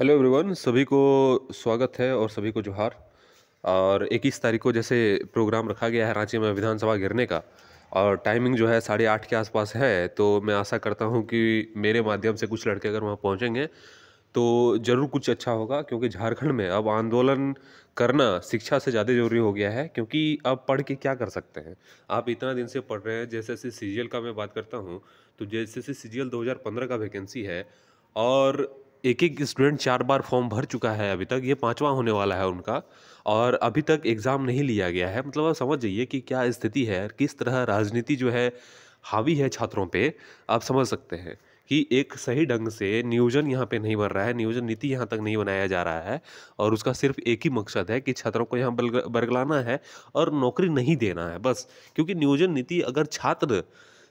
hello everyone सभी को स्वागत है और सभी को जोहार और इक्कीस तारीख को जैसे प्रोग्राम रखा गया है रांची में विधानसभा गिरने का और टाइमिंग जो है साढ़े आठ के आसपास है तो मैं आशा करता हूं कि मेरे माध्यम से कुछ लड़के अगर वहां पहुंचेंगे तो ज़रूर कुछ अच्छा होगा क्योंकि झारखंड में अब आंदोलन करना शिक्षा से ज़्यादा ज़रूरी हो गया है क्योंकि अब पढ़ के क्या कर सकते हैं आप इतना दिन से पढ़ रहे हैं जैसे जैसे सी का मैं बात करता हूँ तो जैसे जैसे सी 2015 का वैकेंसी है और एक एक स्टूडेंट चार बार फॉर्म भर चुका है अभी तक ये पाँचवा होने वाला है उनका और अभी तक एग्ज़ाम नहीं लिया गया है मतलब आप समझ जाइए कि क्या स्थिति है किस तरह राजनीति जो है हावी है छात्रों पे आप समझ सकते हैं कि एक सही ढंग से नियोजन यहाँ पे नहीं बन रहा है नियोजन नीति यहाँ तक नहीं बनाया जा रहा है और उसका सिर्फ एक ही मकसद है कि छात्रों को यहाँ बरगलाना है और नौकरी नहीं देना है बस क्योंकि नियोजन नीति अगर छात्र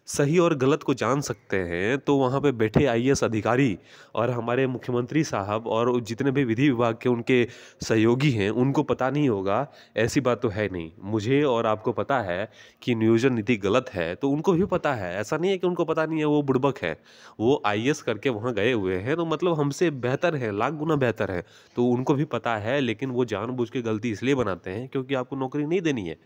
सही और गलत को जान सकते हैं तो वहाँ पे बैठे आई अधिकारी और हमारे मुख्यमंत्री साहब और जितने भी विधि विभाग के उनके सहयोगी हैं उनको पता नहीं होगा ऐसी बात तो है नहीं मुझे और आपको पता है कि नियोजन नीति गलत है तो उनको भी पता है ऐसा नहीं है कि उनको पता नहीं है वो बुड़बक है वो आई करके वहाँ गए हुए हैं तो मतलब हमसे बेहतर है लाख गुना बेहतर है तो उनको भी पता है लेकिन वो जानबूझ के गलती इसलिए बनाते हैं क्योंकि आपको नौकरी नहीं देनी है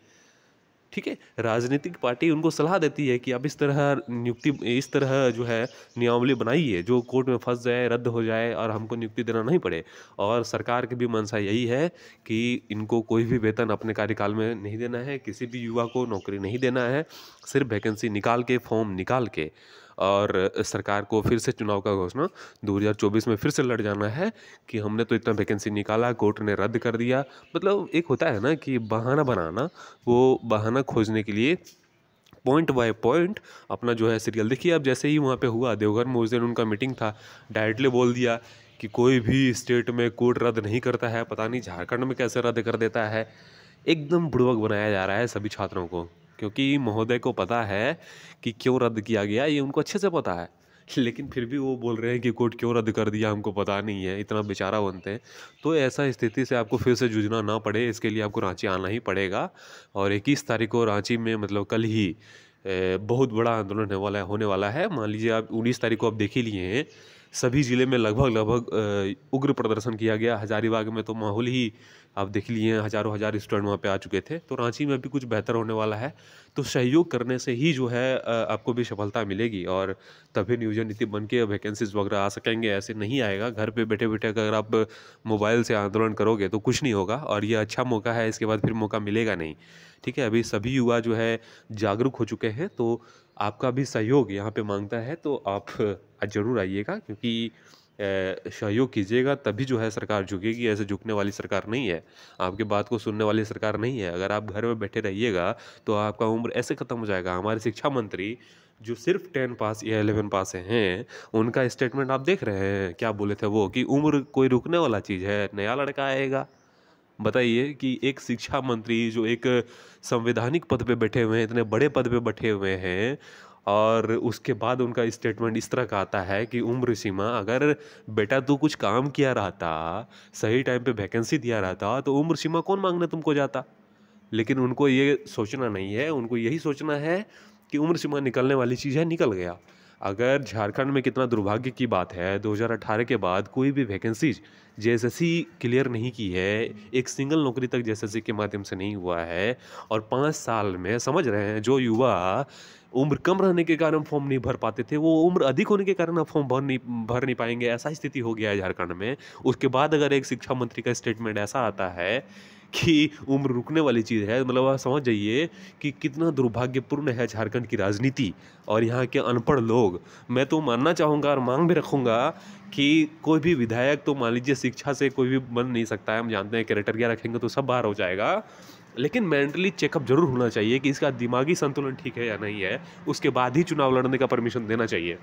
ठीक है राजनीतिक पार्टी उनको सलाह देती है कि आप इस तरह नियुक्ति इस तरह जो है नियमावली बनाइए जो कोर्ट में फंस जाए रद्द हो जाए और हमको नियुक्ति देना नहीं पड़े और सरकार की भी मंशा यही है कि इनको कोई भी वेतन अपने कार्यकाल में नहीं देना है किसी भी युवा को नौकरी नहीं देना है सिर्फ वैकेंसी निकाल के फॉर्म निकाल के और सरकार को फिर से चुनाव का घोषणा 2024 में फिर से लड़ जाना है कि हमने तो इतना वैकेंसी निकाला कोर्ट ने रद्द कर दिया मतलब एक होता है ना कि बहाना बनाना वो बहाना खोजने के लिए पॉइंट बाय पॉइंट अपना जो है सीरियल देखिए अब जैसे ही वहाँ पे हुआ देवघर में उस दिन उनका मीटिंग था डायरेक्टली बोल दिया कि कोई भी स्टेट में कोर्ट रद्द नहीं करता है पता नहीं झारखंड में कैसे रद्द कर देता है एकदम बुड़वक बनाया जा रहा है सभी छात्रों को क्योंकि महोदय को पता है कि क्यों रद्द किया गया ये उनको अच्छे से पता है लेकिन फिर भी वो बोल रहे हैं कि कोर्ट क्यों रद्द कर दिया हमको पता नहीं है इतना बेचारा बनते हैं तो ऐसा स्थिति से आपको फिर से जूझना ना पड़े इसके लिए आपको रांची आना ही पड़ेगा और इक्कीस तारीख को रांची में मतलब कल ही बहुत बड़ा आंदोलन होने वाला होने वाला है मान लीजिए आप उन्नीस तारीख को आप देख ही लिए हैं सभी ज़िले में लगभग लगभग उग्र प्रदर्शन किया गया हजारीबाग में तो माहौल ही आप देख लिए हज़ारों हज़ार स्टूडेंट वहाँ पे आ चुके थे तो रांची में भी कुछ बेहतर होने वाला है तो सहयोग करने से ही जो है आपको भी सफलता मिलेगी और तभी नियोजन नीति बन के वैकेंसीज वगैरह आ सकेंगे ऐसे नहीं आएगा घर पर बैठे बैठे अगर आप मोबाइल से आंदोलन करोगे तो कुछ नहीं होगा और ये अच्छा मौका है इसके बाद फिर मौका मिलेगा नहीं ठीक है अभी सभी युवा जो है जागरूक हो चुके हैं तो आपका भी सहयोग यहाँ पे मांगता है तो आप ज़रूर आइएगा क्योंकि सहयोग कीजिएगा तभी जो है सरकार झुकेगी ऐसे झुकने वाली सरकार नहीं है आपके बात को सुनने वाली सरकार नहीं है अगर आप घर में बैठे रहिएगा तो आपका उम्र ऐसे ख़त्म हो जाएगा हमारे शिक्षा मंत्री जो सिर्फ टेन पास या एलेवन पास हैं उनका स्टेटमेंट आप देख रहे हैं क्या बोले थे वो कि उम्र कोई रुकने वाला चीज़ है नया लड़का आएगा बताइए कि एक शिक्षा मंत्री जो एक संवैधानिक पद पे बैठे हुए हैं इतने बड़े पद पे बैठे हुए हैं और उसके बाद उनका स्टेटमेंट इस तरह का आता है कि उम्र सीमा अगर बेटा तू कुछ काम किया रहता सही टाइम पे वैकेंसी दिया रहता तो उम्र सीमा कौन मांगने तुमको जाता लेकिन उनको ये सोचना नहीं है उनको यही सोचना है कि उम्र सीमा निकलने वाली चीज़ है निकल गया अगर झारखंड में कितना दुर्भाग्य की बात है 2018 के बाद कोई भी वैकेंसीज जे क्लियर नहीं की है एक सिंगल नौकरी तक जे के माध्यम से नहीं हुआ है और पाँच साल में समझ रहे हैं जो युवा उम्र कम रहने के कारण फॉर्म नहीं भर पाते थे वो उम्र अधिक होने के कारण अब फॉर्म भर नहीं भर नहीं पाएंगे ऐसा स्थिति हो गया है झारखंड में उसके बाद अगर एक शिक्षा मंत्री का स्टेटमेंट ऐसा आता है कि उम्र रुकने वाली चीज़ है मतलब आप समझ जाइए कि कितना दुर्भाग्यपूर्ण है झारखंड की राजनीति और यहाँ के अनपढ़ लोग मैं तो मानना चाहूँगा और मांग भी रखूँगा कि कोई भी विधायक तो मान लीजिए शिक्षा से कोई भी बन नहीं सकता है हम जानते हैं कैरेक्टर क्या रखेंगे तो सब बाहर हो जाएगा लेकिन मेंटली चेकअप जरूर होना चाहिए कि इसका दिमागी संतुलन ठीक है या नहीं है उसके बाद ही चुनाव लड़ने का परमिशन देना चाहिए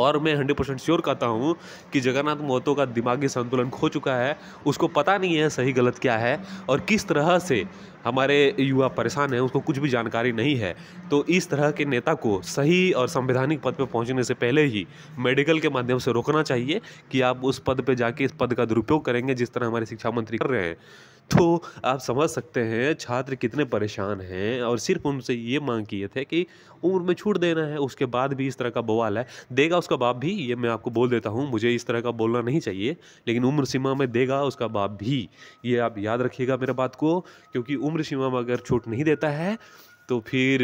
और मैं हंड्रेड परसेंट श्योर कहता हूँ कि जगन्नाथ महतो का दिमागी संतुलन खो चुका है उसको पता नहीं है सही गलत क्या है और किस तरह से हमारे युवा परेशान हैं उसको कुछ भी जानकारी नहीं है तो इस तरह के नेता को सही और संवैधानिक पद पर पहुंचने से पहले ही मेडिकल के माध्यम से रोकना चाहिए कि आप उस पद पर जाके इस पद का दुरुपयोग करेंगे जिस तरह हमारे शिक्षा मंत्री कर रहे हैं तो आप समझ सकते हैं छात्र कितने परेशान हैं और सिर्फ उनसे ये मांग किए थे कि उम्र में छूट देना है उसके बाद भी इस तरह का बवाल है देगा उसका बाप भी ये मैं आपको बोल देता हूँ मुझे इस तरह का बोलना नहीं चाहिए लेकिन उम्र सीमा में देगा उसका बाप भी ये आप याद रखिएगा मेरे बात को क्योंकि उम्र सीमा में अगर छूट नहीं देता है तो फिर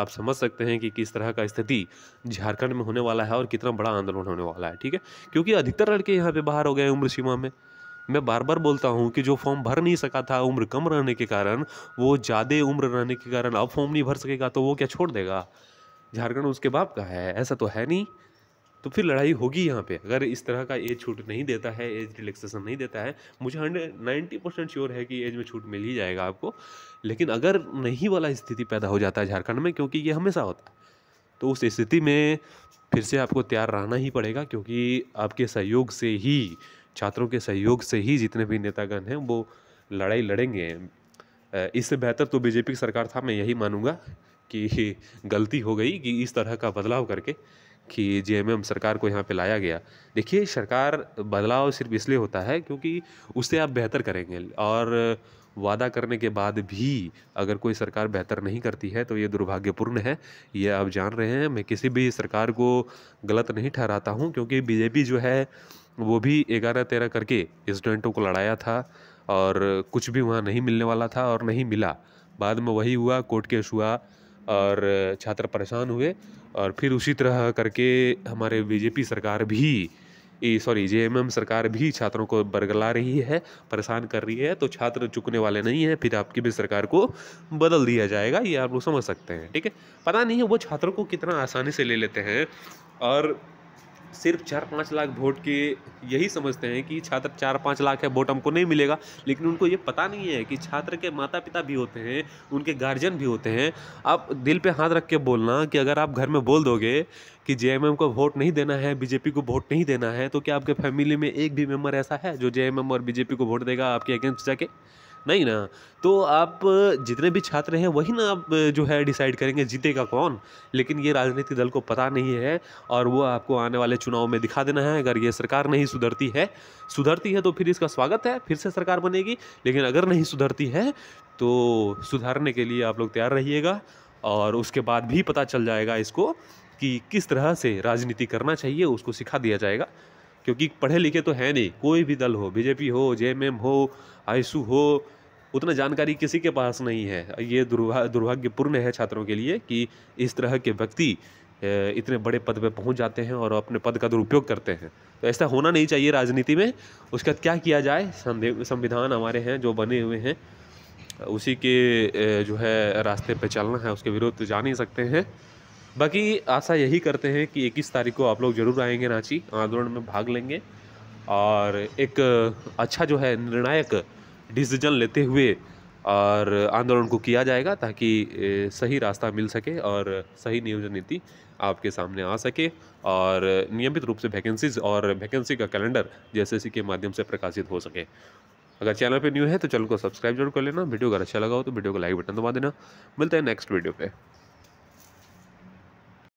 आप समझ सकते हैं कि किस तरह का स्थिति झारखंड में होने वाला है और कितना बड़ा आंदोलन होने वाला है ठीक है क्योंकि अधिकतर लड़के यहाँ पे बाहर हो गए उम्र सीमा में मैं बार बार बोलता हूँ कि जो फॉर्म भर नहीं सका था उम्र कम रहने के कारण वो ज़्यादा उम्र रहने के कारण अब फॉर्म नहीं भर सकेगा तो वो क्या छोड़ देगा झारखंड उसके बाप का है ऐसा तो है नहीं तो फिर लड़ाई होगी यहाँ पे अगर इस तरह का एज छूट नहीं देता है एज रिलैक्सेशन नहीं देता है मुझे हंड्रेड नाइन्टी परसेंट श्योर है कि एज में छूट मिल ही जाएगा आपको लेकिन अगर नहीं वाला स्थिति पैदा हो जाता है झारखंड में क्योंकि ये हमेशा होता है तो उस स्थिति में फिर से आपको तैयार रहना ही पड़ेगा क्योंकि आपके सहयोग से ही छात्रों के सहयोग से ही जितने भी नेतागण हैं वो लड़ाई लड़ेंगे इससे बेहतर तो बीजेपी की सरकार था मैं यही मानूंगा कि गलती हो गई कि इस तरह का बदलाव करके कि जेएमएम सरकार को यहाँ पे लाया गया देखिए सरकार बदलाव सिर्फ इसलिए होता है क्योंकि उससे आप बेहतर करेंगे और वादा करने के बाद भी अगर कोई सरकार बेहतर नहीं करती है तो ये दुर्भाग्यपूर्ण है ये आप जान रहे हैं मैं किसी भी सरकार को गलत नहीं ठहराता हूँ क्योंकि बीजेपी जो है वो भी ग्यारह तेरह करके स्टूडेंटों को लड़ाया था और कुछ भी वहाँ नहीं मिलने वाला था और नहीं मिला बाद में वही हुआ कोर्ट केस हुआ और छात्र परेशान हुए और फिर उसी तरह करके हमारे बीजेपी सरकार भी सॉरी जे सरकार भी छात्रों को बरगला रही है परेशान कर रही है तो छात्र चुकने वाले नहीं हैं फिर आपकी भी सरकार को बदल दिया जाएगा ये आप लोग समझ सकते हैं ठीक है पता नहीं है वो छात्रों को कितना आसानी से ले लेते हैं और सिर्फ चार पाँच लाख वोट के यही समझते हैं कि छात्र चार पाँच लाख है वोट हमको नहीं मिलेगा लेकिन उनको ये पता नहीं है कि छात्र के माता पिता भी होते हैं उनके गार्जियन भी होते हैं आप दिल पे हाथ रख के बोलना कि अगर आप घर में बोल दोगे कि जे को वोट नहीं देना है बीजेपी को वोट नहीं देना है तो क्या आपके फैमिली में एक भी मेम्बर ऐसा है जो जे और बीजेपी को वोट देगा आपके अगेंस्ट जाके नहीं ना तो आप जितने भी छात्र हैं वही ना आप जो है डिसाइड करेंगे जीतेगा कौन लेकिन ये राजनीतिक दल को पता नहीं है और वो आपको आने वाले चुनाव में दिखा देना है अगर ये सरकार नहीं सुधरती है सुधरती है तो फिर इसका स्वागत है फिर से सरकार बनेगी लेकिन अगर नहीं सुधरती है तो सुधारने के लिए आप लोग तैयार रहिएगा और उसके बाद भी पता चल जाएगा इसको कि किस तरह से राजनीति करना चाहिए उसको सिखा दिया जाएगा क्योंकि पढ़े लिखे तो है नहीं कोई भी दल हो बीजेपी हो जे हो आईसू हो उतना जानकारी किसी के पास नहीं है ये दुर्भा दुर्भाग्यपूर्ण है छात्रों के लिए कि इस तरह के व्यक्ति इतने बड़े पद पर पहुंच जाते हैं और अपने पद का दुरुपयोग करते हैं तो ऐसा होना नहीं चाहिए राजनीति में उसके बाद क्या किया जाए संविधान हमारे हैं जो बने हुए हैं उसी के जो है रास्ते पर चलना है उसके विरुद्ध जा नहीं सकते हैं बाकी आशा यही करते हैं कि इक्कीस तारीख को आप लोग ज़रूर आएंगे रांची आंदोलन में भाग लेंगे और एक अच्छा जो है निर्णायक डिसीजन लेते हुए और आंदोलन को किया जाएगा ताकि सही रास्ता मिल सके और सही नियोजन नीति आपके सामने आ सके और नियमित रूप से वैकेंसीज और वैकेंसी का कैलेंडर जे के माध्यम से प्रकाशित हो सके अगर चैनल पे न्यू है तो चैनल को सब्सक्राइब जरूर कर लेना वीडियो अगर अच्छा लगा हो तो वीडियो को लाइक बटन दबा देना मिलते हैं नेक्स्ट वीडियो पे